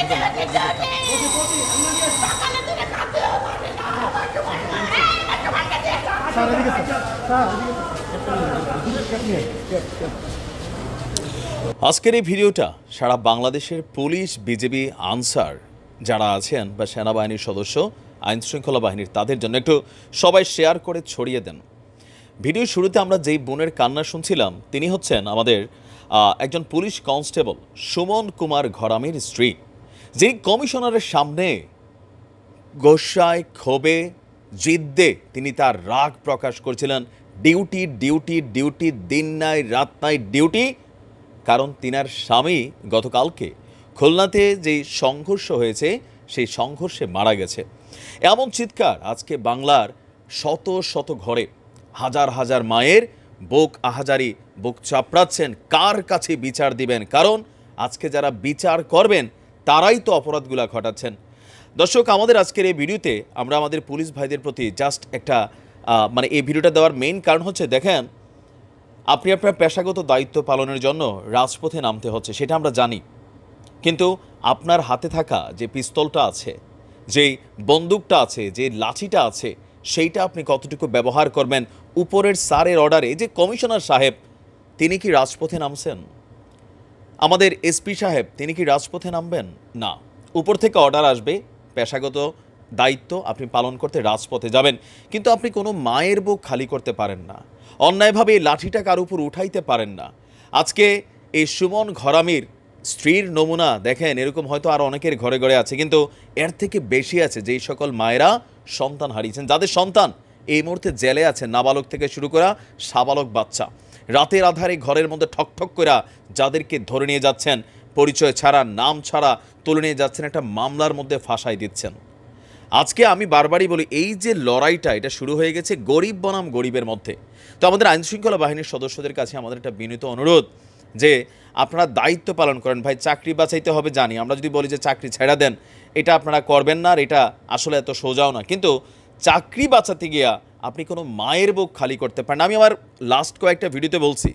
আজকের এই ভিডিওটা সারা বাংলাদেশের পুলিশ বিজেপি আনসার যারা আছেন বা সেনাবাহিনীর সদস্য আইন শৃঙ্খলা বাহিনীর তাদের জন্য একটু সবাই শেয়ার করে ছড়িয়ে দেন ভিডিও শুরুতে আমরা যেই বোনের কান্না শুনছিলাম তিনি হচ্ছেন আমাদের একজন পুলিশ কনস্টেবল সুমন কুমার ঘরামির স্ত্রী যিনি কমিশনারের সামনে গোসায় ক্ষোভে জিদ্দে তিনি তার রাগ প্রকাশ করছিলেন ডিউটি ডিউটি ডিউটি দিন নাই রাত নাই ডিউটি কারণ তিনার স্বামী গতকালকে খুলনাতে যে সংঘর্ষ হয়েছে সেই সংঘর্ষে মারা গেছে এমন চিৎকার আজকে বাংলার শত শত ঘরে হাজার হাজার মায়ের বুক আহাজারি বুক চাপড়াচ্ছেন কার কাছে বিচার দিবেন কারণ আজকে যারা বিচার করবেন তারাই তো অপরাধগুলো ঘটাচ্ছেন দর্শক আমাদের আজকের এই ভিডিওতে আমরা আমাদের পুলিশ ভাইদের প্রতি জাস্ট একটা মানে এই ভিডিওটা দেওয়ার মেইন কারণ হচ্ছে দেখেন আপনি আপনার পেশাগত দায়িত্ব পালনের জন্য রাজপথে নামতে হচ্ছে সেটা আমরা জানি কিন্তু আপনার হাতে থাকা যে পিস্তলটা আছে যে বন্দুকটা আছে যে লাঠিটা আছে সেইটা আপনি কতটুকু ব্যবহার করবেন উপরের সারের অর্ডারে যে কমিশনার সাহেব তিনি কি রাজপথে নামছেন আমাদের এসপি সাহেব তিনি কি রাজপথে নামবেন না উপর থেকে অর্ডার আসবে পেশাগত দায়িত্ব আপনি পালন করতে রাজপথে যাবেন কিন্তু আপনি কোনো মায়ের বুক খালি করতে পারেন না অন্যায়ভাবে লাঠিটা কার উপর উঠাইতে পারেন না আজকে এই সুমন ঘরামির স্ত্রীর নমুনা দেখেন এরকম হয়তো আর অনেকের ঘরে ঘরে আছে কিন্তু এর থেকে বেশি আছে যেই সকল মায়েরা সন্তান হারিয়েছেন যাদের সন্তান এই মুহূর্তে জেলে আছে নাবালক থেকে শুরু করা সাবালক বাচ্চা রাতের আধারে ঘরের মধ্যে ঠকঠক করা যাদেরকে ধরে নিয়ে যাচ্ছেন পরিচয় ছাড়া নাম ছাড়া তুলে নিয়ে যাচ্ছেন একটা মামলার মধ্যে ফাঁসাই দিচ্ছেন আজকে আমি বারবারই বলি এই যে লড়াইটা এটা শুরু হয়ে গেছে গরিব বনাম গরিবের মধ্যে তো আমাদের আইনশৃঙ্খলা বাহিনীর সদস্যদের কাছে আমাদের একটা বিনীত অনুরোধ যে আপনারা দায়িত্ব পালন করেন ভাই চাকরি বাঁচাইতে হবে জানি আমরা যদি বলি যে চাকরি ছেড়া দেন এটা আপনারা করবেন না আর এটা আসলে এত সোজাও না কিন্তু চাকরি বাঁচাতে গিয়া আপনি কোনো মায়ের বুক খালি করতে পারেন আমি আমার লাস্ট কয়েকটা ভিডিওতে বলছি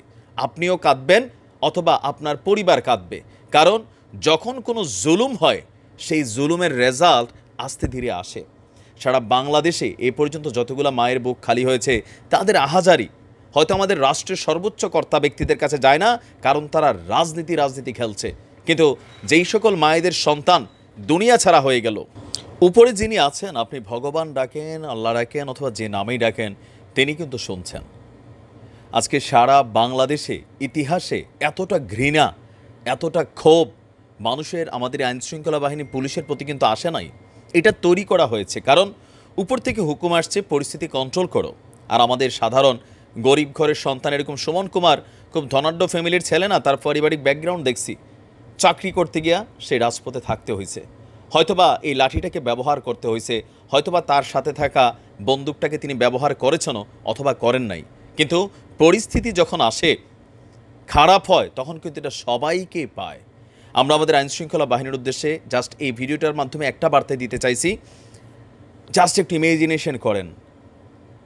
আপনিও কাঁদবেন অথবা আপনার পরিবার কাঁদবে কারণ যখন কোনো জুলুম হয় সেই জুলুমের রেজাল্ট আস্তে ধীরে আসে সারা বাংলাদেশে এ পর্যন্ত যতগুলো মায়ের বুক খালি হয়েছে তাদের আহাজারি হয়তো আমাদের রাষ্ট্রের সর্বোচ্চ কর্তা ব্যক্তিদের কাছে যায় না কারণ তারা রাজনীতি রাজনীতি খেলছে কিন্তু যেই সকল মায়েদের সন্তান দুনিয়া ছাড়া হয়ে গেল উপরে যিনি আছেন আপনি ভগবান ডাকেন আল্লাহ ডাকেন অথবা যে নামেই ডাকেন তিনি কিন্তু শুনছেন আজকে সারা বাংলাদেশে ইতিহাসে এতটা ঘৃণা এতটা ক্ষোভ মানুষের আমাদের আইন শৃঙ্খলা বাহিনী পুলিশের প্রতি কিন্তু আসে নাই এটা তৈরি করা হয়েছে কারণ উপর থেকে হুকুম আসছে পরিস্থিতি কন্ট্রোল করো আর আমাদের সাধারণ গরিব ঘরের সন্তান এরকম সুমন কুমার খুব ধনাঢ্য ফ্যামিলির ছেলে না তার পারিবারিক ব্যাকগ্রাউন্ড দেখছি চাকরি করতে গিয়া সেই রাজপথে থাকতে হয়েছে হয়তোবা এই লাঠিটাকে ব্যবহার করতে হয়েছে হয়তোবা তার সাথে থাকা বন্দুকটাকে তিনি ব্যবহার করেছেন অথবা করেন নাই কিন্তু পরিস্থিতি যখন আসে খারাপ হয় তখন কিন্তু এটা সবাইকে পায় আমরা আমাদের আইনশৃঙ্খলা বাহিনীর উদ্দেশ্যে জাস্ট এই ভিডিওটার মাধ্যমে একটা বার্তা দিতে চাইছি জাস্ট একটু ইমেজিনেশন করেন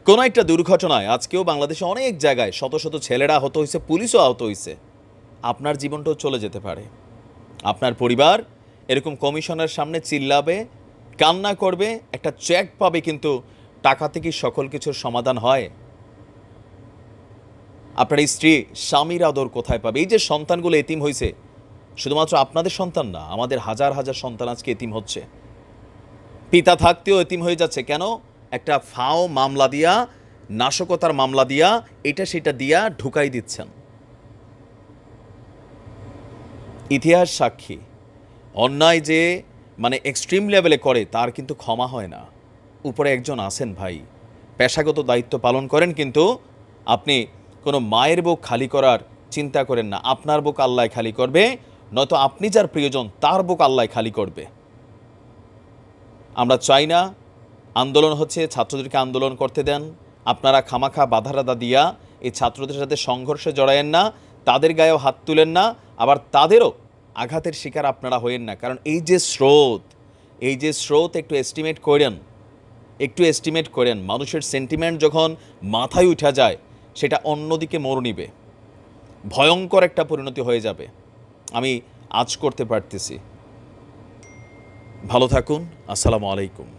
কোনো একটা দুর্ঘটনায় আজকেও বাংলাদেশে অনেক জায়গায় শত শত ছেলেরা আহত হয়েছে পুলিশও আহত হয়েছে আপনার জীবনটাও চলে যেতে পারে আপনার পরিবার এরকম কমিশনের সামনে চিল্লাবে কান্না করবে একটা চেক পাবে কিন্তু টাকা থেকে সকল কিছুর সমাধান হয় আপনার স্ত্রী স্বামীর আদর কোথায় পাবে এই যে সন্তানগুলো এতিম হয়েছে শুধুমাত্র আপনাদের সন্তান না আমাদের হাজার হাজার সন্তান আজকে এতিম হচ্ছে পিতা থাকতেও এতিম হয়ে যাচ্ছে কেন একটা ফাও মামলা দিয়া নাশকতার মামলা দিয়া এটা সেটা দিয়া ঢুকাই দিচ্ছেন ইতিহাস সাক্ষী অন্যায় যে মানে এক্সট্রিম লেভেলে করে তার কিন্তু ক্ষমা হয় না উপরে একজন আছেন ভাই পেশাগত দায়িত্ব পালন করেন কিন্তু আপনি কোনো মায়ের বুক খালি করার চিন্তা করেন না আপনার বুক আল্লাহ খালি করবে নয়তো আপনি যার প্রিয়জন তার বুক আল্লাহ খালি করবে আমরা চাই না আন্দোলন হচ্ছে ছাত্রদেরকে আন্দোলন করতে দেন আপনারা খামাখা বাধারাদা দিয়া এই ছাত্রদের সাথে সংঘর্ষে জড়ায়েন না তাদের গায়েও হাত তুলেন না আবার তাদেরও আঘাতের শিকার আপনারা হয়েন না কারণ এই যে স্রোত এই যে স্রোত একটু এস্টিমেট করেন একটু এস্টিমেট করেন মানুষের সেন্টিমেন্ট যখন মাথায় উঠা যায় সেটা অন্যদিকে মোড় নিবে ভয়ঙ্কর একটা পরিণতি হয়ে যাবে আমি আজ করতে পারতেছি ভালো থাকুন আসসালামু আলাইকুম